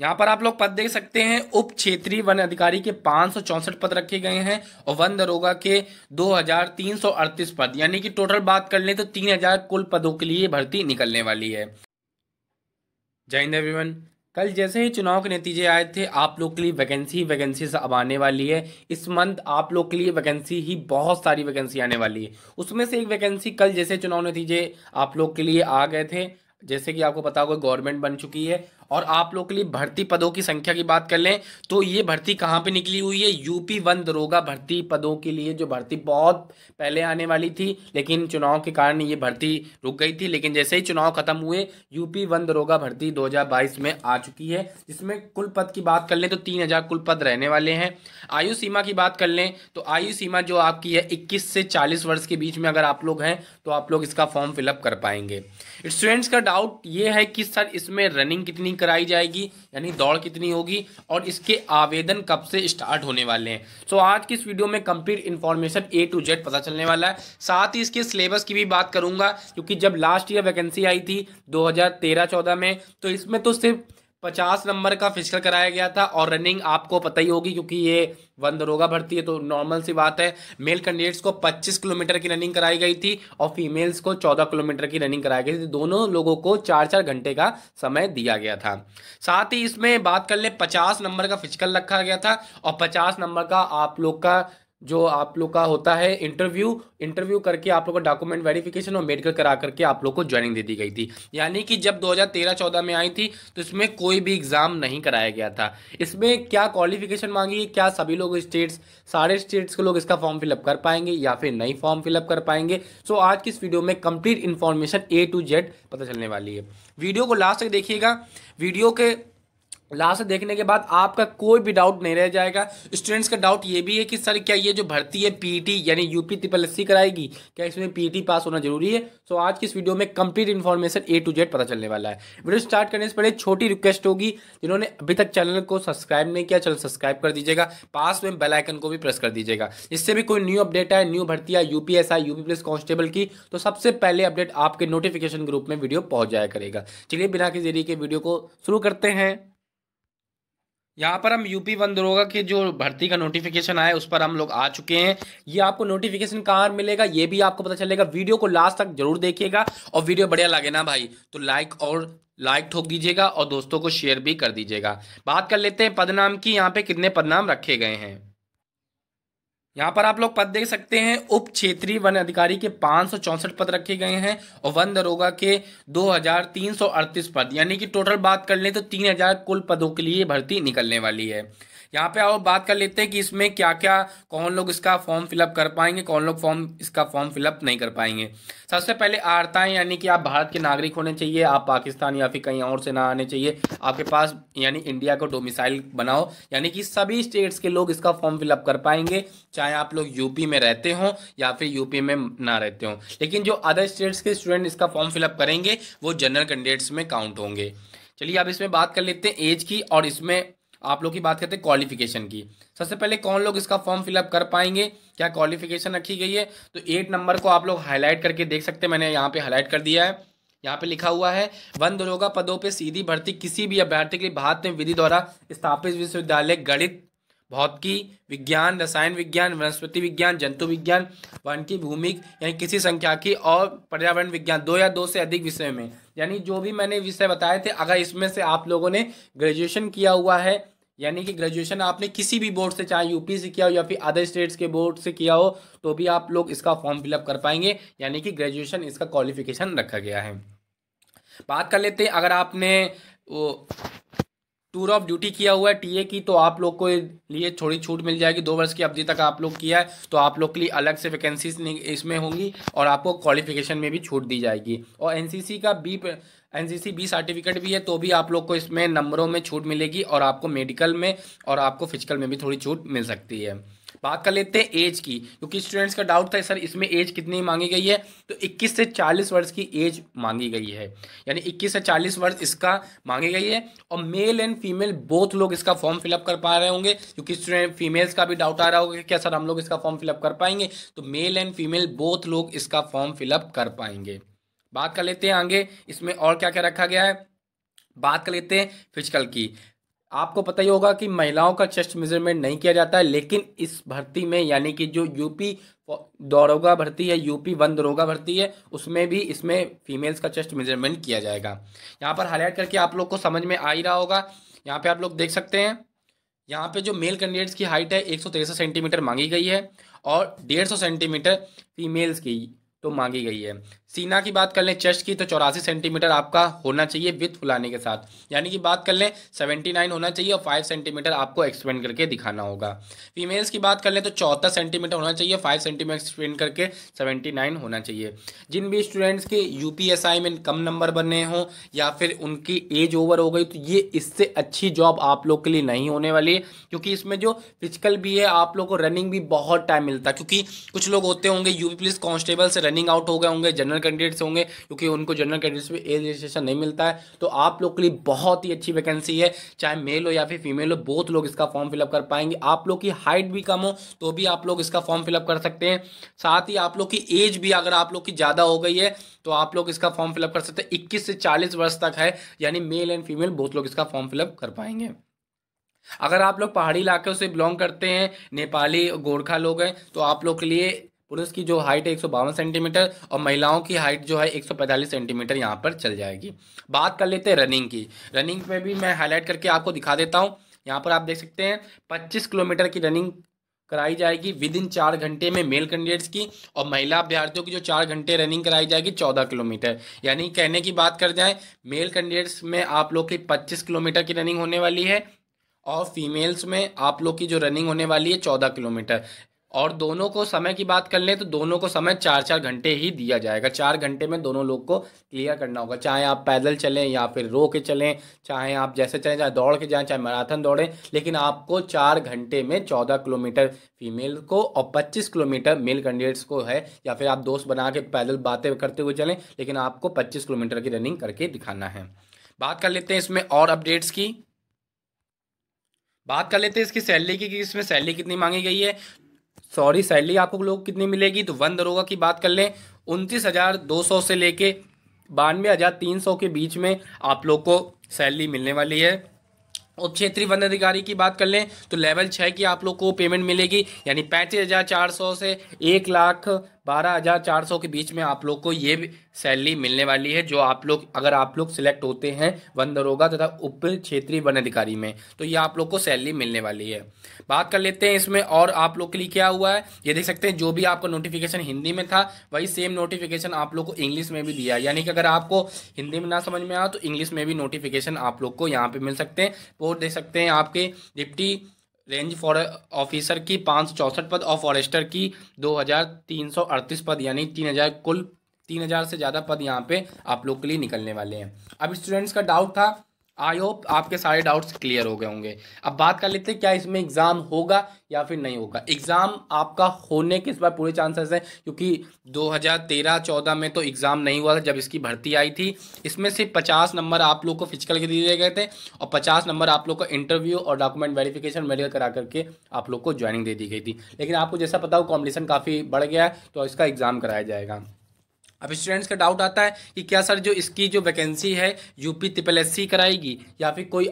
यहाँ पर आप लोग पद देख सकते हैं उप क्षेत्रीय वन अधिकारी के पांच पद रखे गए हैं और वन दरोगा के 2338 पद यानी कि टोटल बात कर लें तो 3000 कुल पदों के लिए भर्ती निकलने वाली है जय हिंद एवरीवन कल जैसे ही चुनाव के नतीजे आए थे आप लोग के लिए वैकेंसी वैकेंसी अब आने वाली है इस मंथ आप लोग के लिए वैकेंसी ही बहुत सारी वैकेंसी आने वाली है उसमें से एक वैकेंसी कल जैसे चुनाव नतीजे आप लोग के लिए आ गए थे जैसे कि आपको पता होगा गवर्नमेंट बन चुकी है और आप लोग के लिए भर्ती पदों की संख्या की बात कर लें तो ये भर्ती कहाँ पे निकली हुई है यूपी वन दरोगा भर्ती पदों के लिए जो भर्ती बहुत पहले आने वाली थी लेकिन चुनाव के कारण ये भर्ती रुक गई थी लेकिन जैसे ही चुनाव खत्म हुए यूपी वन दरोगा भर्ती 2022 में आ चुकी है जिसमें कुल पद की बात कर लें तो तीन हज़ार कुल पद रहने वाले हैं आयु सीमा की बात कर लें तो आयु सीमा जो आपकी है इक्कीस से चालीस वर्ष के बीच में अगर आप लोग हैं तो आप लोग इसका फॉर्म फिलअप कर पाएंगे स्टूडेंट्स का डाउट ये है कि सर इसमें रनिंग कितनी कराई जाएगी यानी दौड़ कितनी होगी और इसके आवेदन कब से स्टार्ट होने वाले हैं सो आज की इस वीडियो में complete information A to Z पता चलने वाला है साथ ही इसके सिलेबस की भी बात करूंगा क्योंकि जब लास्ट ईयर वैकेंसी आई थी 2013-14 में तो इसमें तो सिर्फ पचास नंबर का फिजिकल कराया गया था और रनिंग आपको पता ही होगी क्योंकि ये वन दरोगा भर्ती है तो नॉर्मल सी बात है मेल कैंडिडेट्स को 25 किलोमीटर की रनिंग कराई गई थी और फीमेल्स को 14 किलोमीटर की रनिंग कराई गई थी दोनों लोगों को चार चार घंटे का समय दिया गया था साथ ही इसमें बात कर ले पचास नंबर का फिजिकल रखा गया था और पचास नंबर का आप लोग का जो आप लोग का होता है इंटरव्यू इंटरव्यू करके आप लोग का डॉक्यूमेंट वेरिफिकेशन और मेडिकल करा करके आप लोग को ज्वाइनिंग दे दी गई थी यानी कि जब 2013-14 में आई थी तो इसमें कोई भी एग्ज़ाम नहीं कराया गया था इसमें क्या क्वालिफिकेशन मांगी क्या सभी लोग स्टेट्स सारे स्टेट्स के लोग इसका फॉर्म फिलअप कर पाएंगे या फिर नहीं फॉर्म फिलअप कर पाएंगे सो आज की इस वीडियो में complete information A to Z पता चलने वाली है वीडियो को लास्ट तक देखिएगा वीडियो के लास्ट देखने के बाद आपका कोई भी डाउट नहीं रह जाएगा स्टूडेंट्स का डाउट ये भी है कि सर क्या ये जो भर्ती है पीटी e यानी यूपी ट्रिपल एस कराएगी क्या इसमें पीटी पास e होना जरूरी है सो आज की इस वीडियो में complete information A to Z पता चलने वाला है वीडियो स्टार्ट करने से पहले छोटी रिक्वेस्ट होगी जिन्होंने अभी तक चैनल को सब्सक्राइब नहीं किया चैनल सब्सक्राइब कर दीजिएगा पास में बेलाइकन को भी प्रेस कर दीजिएगा इससे भी कोई न्यू अपडेट आए न्यू भर्ती आए UPS I UP police constable की तो सबसे पहले अपडेट आपके नोटिफिकेशन ग्रुप में वीडियो पहुंच जाया करेगा चलिए बिना किसी देरी के वीडियो को शुरू करते हैं यहाँ पर हम यूपी वन दरोगा के जो भर्ती का नोटिफिकेशन आया उस पर हम लोग आ चुके हैं ये आपको नोटिफिकेशन कहाँ मिलेगा ये भी आपको पता चलेगा वीडियो को लास्ट तक जरूर देखिएगा और वीडियो बढ़िया लगे ना भाई तो लाइक और लाइक ठोक दीजिएगा और दोस्तों को शेयर भी कर दीजिएगा बात कर लेते हैं पदनाम की यहाँ पे कितने पदनाम रखे गए हैं यहाँ पर आप लोग पद देख सकते हैं उप क्षेत्रीय वन अधिकारी के पांच पद रखे गए हैं और वन दरोगा के दो पद यानी कि टोटल बात कर ले तो तीन कुल पदों के लिए भर्ती निकलने वाली है यहाँ पे आओ बात कर लेते हैं कि इसमें क्या क्या कौन लोग इसका फॉर्म फिलअप कर पाएंगे कौन लोग फॉर्म इसका फॉर्म फिलअप नहीं कर पाएंगे सबसे पहले आर्ताएं यानी कि आप भारत के नागरिक होने चाहिए आप पाकिस्तान या फिर कहीं और से ना आने चाहिए आपके पास यानी इंडिया को डोमिसाइल बनाओ यानी कि सभी स्टेट्स के लोग इसका फॉर्म फिलअप कर पाएंगे चाहे आप लोग यूपी में रहते हो या फिर यूपी में ना रहते हो लेकिन जो अदर स्टेट्स के स्टूडेंट इसका फॉर्म फिलअप करेंगे वो जनरल कैंडिडेट्स में काउंट होंगे चलिए आप इसमें बात कर लेते हैं एज की और इसमें आप लोग की बात करते हैं क्वालिफिकेशन की सबसे पहले कौन लोग इसका फॉर्म फिलअप कर पाएंगे क्या क्वालिफिकेशन रखी गई है तो एट नंबर को आप लोग हाईलाइट करके देख सकते हैं मैंने यहाँ पे हाईलाइट कर दिया है यहाँ पे लिखा हुआ है वन दरोगा पदों पे सीधी भर्ती किसी भी अभ्यर्थी के लिए भारत में विधि द्वारा स्थापित विश्वविद्यालय गणित भौतिकी विज्ञान रसायन विज्ञान वनस्पति विज्ञान जंतु विज्ञान वन की भूमिक यानी किसी संख्या की और पर्यावरण विज्ञान दो या दो से अधिक विषय में यानी जो भी मैंने विषय बताए थे अगर इसमें से आप लोगों ने ग्रेजुएशन किया हुआ है यानी कि ग्रेजुएशन आपने किसी भी बोर्ड से चाहे यूपी से किया हो या फिर अदर स्टेट्स के बोर्ड से किया हो तो भी आप लोग इसका फॉर्म फिलअप कर पाएंगे यानी कि ग्रेजुएशन इसका क्वालिफिकेशन रखा गया है बात कर लेते हैं अगर आपने वो टूर ऑफ ड्यूटी किया हुआ है टीए की तो आप लोग को लिए थोड़ी छूट मिल जाएगी दो वर्ष की अवधि तक आप लोग किया है तो आप लोग के लिए अलग से वैकेंसीज इसमें होंगी और आपको क्वालिफिकेशन में भी छूट दी जाएगी और एनसीसी का B N C B certificate भी है तो भी आप लोग को इसमें नंबरों में छूट मिलेगी और आपको मेडिकल में और आपको फिजिकल में भी थोड़ी छूट मिल सकती है बात कर लेते हैं एज की क्योंकि स्टूडेंट्स का डाउट था सर इसमें एज कितनी मांगी गई है तो 21 से 40 वर्ष की एज मांगी गई है यानी 21 से 40 वर्ष इसका मांगी गई है और मेल एंड फीमेल बोथ लोग इसका फॉर्म फिलअप कर पा रहे होंगे क्योंकि स्टूडेंट फीमेल्स का भी डाउट आ रहा होगा क्या सर हम लोग इसका फॉर्म फिलअप कर पाएंगे तो मेल एंड फीमेल बोथ लोग इसका फॉर्म फिलअप कर पाएंगे बात कर लेते हैं आगे इसमें और क्या क्या रखा गया है बात कर लेते हैं फिजिकल की आपको पता ही होगा कि महिलाओं का चेस्ट मेजरमेंट नहीं किया जाता है लेकिन इस भर्ती में यानी कि जो यूपी दौरोगा भर्ती है यूपी वन दरोगा भर्ती है उसमें भी इसमें फीमेल्स का चेस्ट मेजरमेंट किया जाएगा यहाँ पर हाईलाइट करके आप लोग को समझ में आ ही रहा होगा यहाँ पे आप लोग देख सकते हैं यहाँ पे जो मेल कैंडिडेट्स की हाइट है एक सेंटीमीटर मांगी गई है और डेढ़ सेंटीमीटर फीमेल्स की तो मांगी गई है सीना की बात कर लें चेस्ट की तो चौरासी सेंटीमीटर आपका होना चाहिए विथ फुलाने के साथ यानी कि बात कर लें सेवेंटी नाइन होना चाहिए और फाइव सेंटीमीटर आपको एक्सपेंड करके दिखाना होगा फीमेल्स की बात कर लें तो चौथा सेंटीमीटर होना चाहिए फाइव सेंटीमीटर एक्सपेंड करके सेवेंटी नाइन होना चाहिए जिन भी स्टूडेंट्स के यू में कम नंबर बने हों या फिर उनकी एज ओवर हो गई तो ये इससे अच्छी जॉब आप लोग के लिए नहीं होने वाली है क्योंकि इसमें जो फिजिकल भी है आप लोग को रनिंग भी बहुत टाइम मिलता है क्योंकि कुछ लोग होते होंगे यूपी पुलिस कॉन्स्टेबल से रनिंग आउट हो गए होंगे जनरल कैंडिडेट्स होंगे क्योंकि उनको जनरल कैंडिडेट्स में एज रजिस्ट्रेशन नहीं मिलता है तो आप लोग के लिए बहुत ही अच्छी वैकेंसी है चाहे मेल हो या फिर फीमेल हो बहुत लोग इसका फॉर्म फिलअप कर पाएंगे आप लोग की हाइट भी कम हो तो भी आप लोग इसका फॉर्म फिलअप कर सकते हैं साथ ही आप लोग की एज भी अगर आप लोग की ज़्यादा हो गई है तो आप लोग इसका फॉर्म फिलअप कर सकते हैं इक्कीस से चालीस वर्ष तक है यानी मेल एंड फीमेल बहुत लोग इसका फॉर्म फिलअप कर पाएंगे अगर आप लोग पहाड़ी इलाकों से बिलोंग करते हैं नेपाली गोरखा लोग हैं तो आप लोग के लिए पुरुष की जो हाइट है एक सेंटीमीटर और महिलाओं की हाइट जो है एक सेंटीमीटर यहाँ पर चल जाएगी बात कर लेते हैं रनिंग की रनिंग में भी मैं हाईलाइट करके आपको दिखा देता हूँ यहाँ पर आप देख सकते हैं पच्चीस किलोमीटर की रनिंग कराई जाएगी विद इन चार घंटे में मेल कैंडिडेट्स की और महिला अभ्यर्थियों की जो चार घंटे रनिंग कराई जाएगी चौदह किलोमीटर यानी कहने की बात कर जाए मेल कैंडिडेट्स में आप लोग की पच्चीस किलोमीटर की रनिंग होने वाली है और फीमेल्स में आप लोग की जो रनिंग होने वाली है चौदह किलोमीटर और दोनों को समय की बात कर लें तो दोनों को समय चार चार घंटे ही दिया जाएगा चार घंटे में दोनों लोग को क्लियर करना होगा चाहे आप पैदल चलें या फिर रो के चलें चाहे आप जैसे चलें चाहे दौड़ के जाएं चाहे मैराथन दौड़ें लेकिन आपको चार घंटे में चौदह किलोमीटर फीमेल को और पच्चीस किलोमीटर मेल कैंडिडेट्स को है या फिर आप दोस्त बना के पैदल बातें करते हुए चलें लेकिन आपको पच्चीस किलोमीटर की रनिंग करके दिखाना है बात कर लेते हैं इसमें और अपडेट्स की बात कर लेते हैं इसकी सैलरी की कि इसमें सैलरी कितनी मांगी गई है सॉरी सैलरी आपको लोग कितनी मिलेगी तो वन दरोगा की बात कर लें उनतीस हज़ार दो सौ से लेके बानवे हज़ार तीन सौ के बीच में आप लोग को सैलरी मिलने वाली है उप क्षेत्रीय वन अधिकारी की बात कर लें तो लेवल छः की आप लोग को पेमेंट मिलेगी यानी पैंतीस हज़ार चार सौ से एक लाख बारह हज़ार चार सौ के बीच में आप लोग को ये सैलरी मिलने वाली है जो आप लोग अगर आप लोग सिलेक्ट होते हैं वन दरोगा तथा उप क्षेत्रीय वन अधिकारी में तो ये आप लोग को सैलरी मिलने वाली है बात कर लेते हैं इसमें और आप लोग के लिए क्या हुआ है ये देख सकते हैं जो भी आपका नोटिफिकेशन हिंदी में था वही सेम नोटिफिकेशन आप लोग को इंग्लिश में भी दिया यानी कि अगर आपको हिंदी में ना समझ में आया तो इंग्लिश में भी नोटिफिकेशन आप लोग को यहाँ पर मिल सकते हैं वो देख सकते हैं आपके डिप्टी रेंज फॉर ऑफिसर की पाँच सौ चौंसठ पद और फॉरेस्टर की दो हज़ार तीन सौ अड़तीस पद यानी तीन हजार कुल तीन हजार से ज़्यादा पद यहाँ पे आप लोग के लिए निकलने वाले हैं अब स्टूडेंट्स का डाउट था आई होप आपके सारे डाउट्स क्लियर हो गए होंगे अब बात कर लेते हैं क्या इसमें एग्ज़ाम होगा या फिर नहीं होगा एग्ज़ाम आपका होने के इस बार पूरे चांसेस हैं क्योंकि 2013-14 में तो एग्ज़ाम नहीं हुआ था जब इसकी भर्ती आई थी इसमें से 50 नंबर आप लोग को फिजिकल के दिए गए थे और 50 नंबर आप लोग को इंटरव्यू और डॉक्यूमेंट वेरिफिकेशन मेडिकल करा करके आप लोग को ज्वाइनिंग दे दी गई थी लेकिन आपको जैसा पता हो कॉम्पिटिशन काफ़ी बढ़ गया है तो इसका एग्ज़ाम कराया जाएगा अब स्टूडेंट्स का डाउट आता है कि क्या सर जो इसकी जो वैकेंसी है यूपी ट्रिपल एस कराएगी या फिर कोई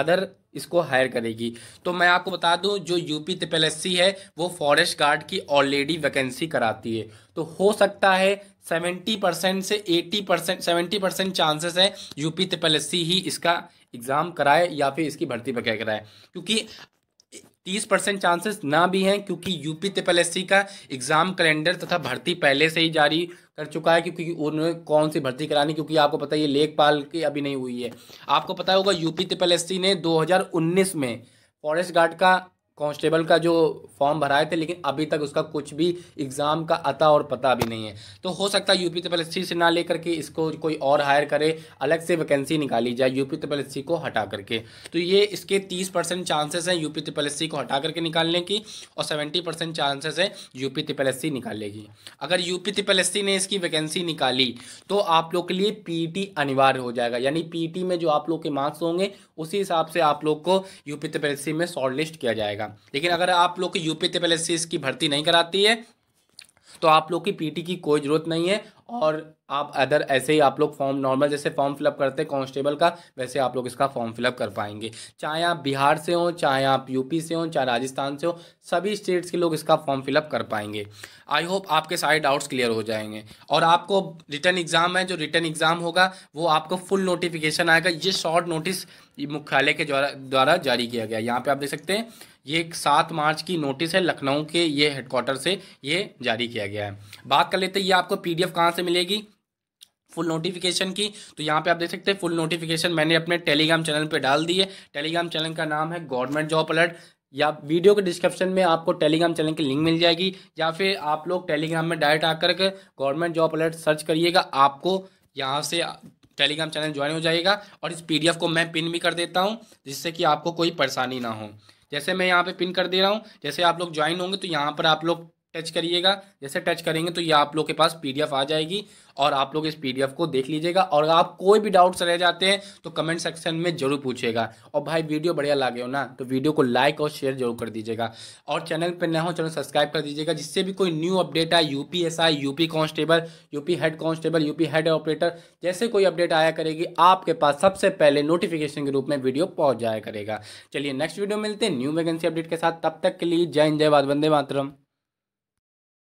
अदर इसको हायर करेगी तो मैं आपको बता दूं जो यूपी ट्रिपल एस है वो फॉरेस्ट गार्ड की ऑलरेडी वैकेंसी कराती है तो हो सकता है सेवेंटी परसेंट से eighty percent seventy percent chances है यूपी ट्रिपल एस ही इसका एग्ज़ाम कराए या फिर इसकी भर्ती प्रक्रिया कराए क्योंकि तीस परसेंट चांसेस ना भी हैं क्योंकि यूपी ट्रिपल एस का एग्ज़ाम कैलेंडर तथा भर्ती पहले से ही जारी कर चुका है क्योंकि उन्होंने कौन सी भर्ती करानी क्योंकि आपको पता है ये लेखपाल की अभी नहीं हुई है आपको पता होगा यूपी ट्रिपल एस ने 2019 में फॉरेस्ट गार्ड का कांस्टेबल का जो फॉर्म भराए थे लेकिन अभी तक उसका कुछ भी एग्ज़ाम का अता और पता भी नहीं है तो हो सकता है यूपी ट्रिपल एस से ना लेकर के इसको कोई और हायर करे अलग से वैकेंसी निकाली जाए यूपी ट्रिपल एस को हटा करके तो ये इसके तीस परसेंट चांसेस हैं यूपी ट्रिपल एस को हटा करके निकालने की और सेवेंटी परसेंट चांसेस है यूपी ट्रिपल एस निकालेगी अगर यूपी ट्रिपल एस ने इसकी वैकेंसी निकाली तो आप लोग के लिए पी e अनिवार्य हो जाएगा यानी पी e में जो आप लोग के मार्क्स होंगे उसी हिसाब से आप लोग को यूपी ट्रिपल एस में शॉर्ट लिस्ट किया जाएगा जाएगा लेकिन अगर आप लोग की यूपी एस की भर्ती नहीं कराती है तो आप लोग की पीटी की कोई ज़रूरत नहीं है और आप अदर ऐसे ही आप लोग फॉर्म नॉर्मल जैसे फॉर्म फिलअप करते हैं कॉन्स्टेबल का वैसे आप लोग इसका फॉर्म फिलअप कर पाएंगे चाहे आप बिहार से हों चाहे आप यूपी से हों चाहे राजस्थान से हो सभी स्टेट्स के लोग इसका फॉर्म फिलअप कर पाएंगे आई होप आपके सारे डाउट्स क्लियर हो जाएंगे और आपको रिटर्न एग्ज़ाम है जो रिटर्न एग्ज़ाम होगा वो आपको फुल नोटिफिकेशन आएगा ये शॉर्ट नोटिस मुख्यालय के द्वारा जारी किया गया यहाँ पर आप देख सकते हैं ये एक सात मार्च की नोटिस है लखनऊ के ये हेडक्वार्टर से ये जारी किया गया है बात कर लेते हैं ये आपको पीडीएफ कहाँ से मिलेगी फुल नोटिफिकेशन की तो यहाँ पे आप देख सकते हैं फुल नोटिफिकेशन मैंने अपने टेलीग्राम चैनल पे डाल दी है टेलीग्राम चैनल का नाम है गवर्नमेंट जॉब अलर्ट या वीडियो के डिस्क्रिप्शन में आपको टेलीग्राम चैनल की लिंक मिल जाएगी या फिर आप लोग टेलीग्राम में डायरेक्ट आकर के गवर्नमेंट जॉब अलर्ट सर्च करिएगा आपको यहाँ से टेलीग्राम चैनल ज्वाइन हो जाएगा और इस पी को मैं पिन भी कर देता हूँ जिससे कि आपको कोई परेशानी ना हो जैसे मैं यहाँ पे पिन कर दे रहा हूँ जैसे आप लोग ज्वाइन होंगे तो यहाँ पर आप लोग टच करिएगा जैसे टच करेंगे तो ये आप लोग के पास पीडीएफ आ जाएगी और आप लोग इस पीडीएफ को देख लीजिएगा और आप कोई भी डाउट्स रह जाते हैं तो कमेंट सेक्शन में जरूर पूछिएगा और भाई वीडियो बढ़िया लगे हो ना तो वीडियो को लाइक और शेयर जरूर कर दीजिएगा और चैनल पर ना हो चैनल सब्सक्राइब कर दीजिएगा जिससे भी कोई न्यू अपडेट आए U P UP constable UP head constable UP head operator जैसे कोई अपडेट आया करेगी आपके पास सबसे पहले नोटिफिकेशन के रूप में वीडियो पहुँच जाया करेगा चलिए नेक्स्ट वीडियो मिलते हैं न्यू वैकेंसी अपडेट के साथ तब तक के लिए जय हिंद जय बाद वंदे मातरम